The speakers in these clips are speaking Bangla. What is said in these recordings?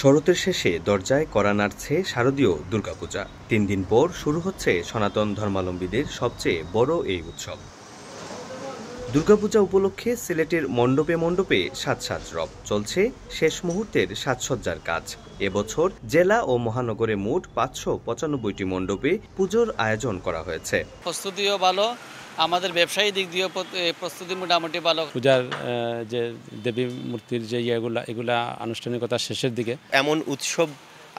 শরতের শেষে দরজায় করা নাড়ছে শারদীয় দুর্গাপূজা তিন দিন পর শুরু হচ্ছে সনাতন ধর্মাবলম্বীদের সবচেয়ে বড় এই উৎসব দুর্গাপূজা উপলক্ষে সিলেটের মণ্ডপে মণ্ডপে সাত সাত রব চলছে শেষ মুহূর্তের সাজসজ্জার কাজ এবছর জেলা ও মহানগরে মোট পাঁচশো পঁচানব্বইটি মণ্ডপে পুজোর আয়োজন করা হয়েছে প্রস্তুতিও ভালো আমাদের ব্যবসায়ী দিক দিয়ে প্রস্তুতি মোটামুটি ভালো পূজার যে দেবী মূর্তির যে ইয়েগুলা এগুলা আনুষ্ঠানিকতা শেষের দিকে এমন উৎসব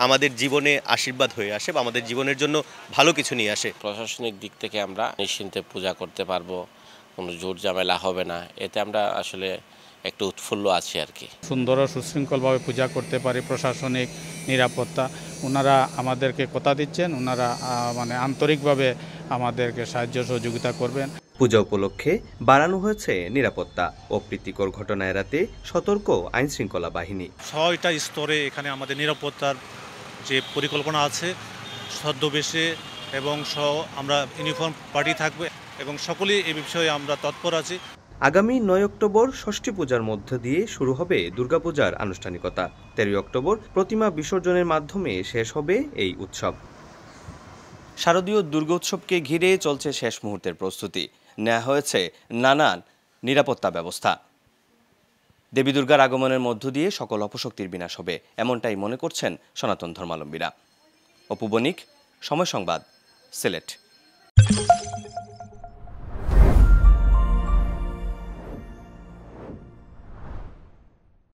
আমাদের জীবনে আশীর্বাদ হয়ে আসে বা আমাদের জীবনের জন্য ভালো কিছু নিয়ে আসে প্রশাসনিক দিক থেকে আমরা নিশ্চিন্তে পূজা করতে পারবো কোনো জোর ঝামেলা হবে না এতে আমরা আসলে একটু উৎফুল্ল আছি আর কি সুন্দর ও সুশৃঙ্খলভাবে পূজা করতে পারি প্রশাসনিক নিরাপত্তা ওনারা আমাদেরকে কথা দিচ্ছেন ওনারা মানে আন্তরিকভাবে আমাদেরকে সাহায্য সহযোগিতা করবেন পূজা উপলক্ষে বাড়ানো হয়েছে নিরাপত্তা অপ্রীতিকর ঘটনা এড়াতে সতর্ক আইনশৃঙ্খলা বাহিনী ছয়টা স্তরে এখানে আমাদের নিরাপত্তার যে পরিকল্পনা আছে ছদ্মবেশে এবং স আমরা ইউনিফর্ম পার্টি থাকবে এবং সকলেই এ বিষয়ে আমরা তৎপর আছি আগামী নয় অক্টোবর ষষ্ঠী পূজার মধ্য দিয়ে শুরু হবে দুর্গাপূজার আনুষ্ঠানিকতা তেরোই অক্টোবর প্রতিমা বিসর্জনের মাধ্যমে শেষ হবে এই উৎসব শারদীয় দুর্গোৎসবকে ঘিরে চলছে শেষ মুহূর্তের প্রস্তুতি নেওয়া হয়েছে নানান নিরাপত্তা ব্যবস্থা দেবী দুর্গার আগমনের মধ্য দিয়ে সকল অপশক্তির বিনাশ হবে এমনটাই মনে করছেন সনাতন ধর্মালম্বীরা অপুবণিক সময় সংবাদ select.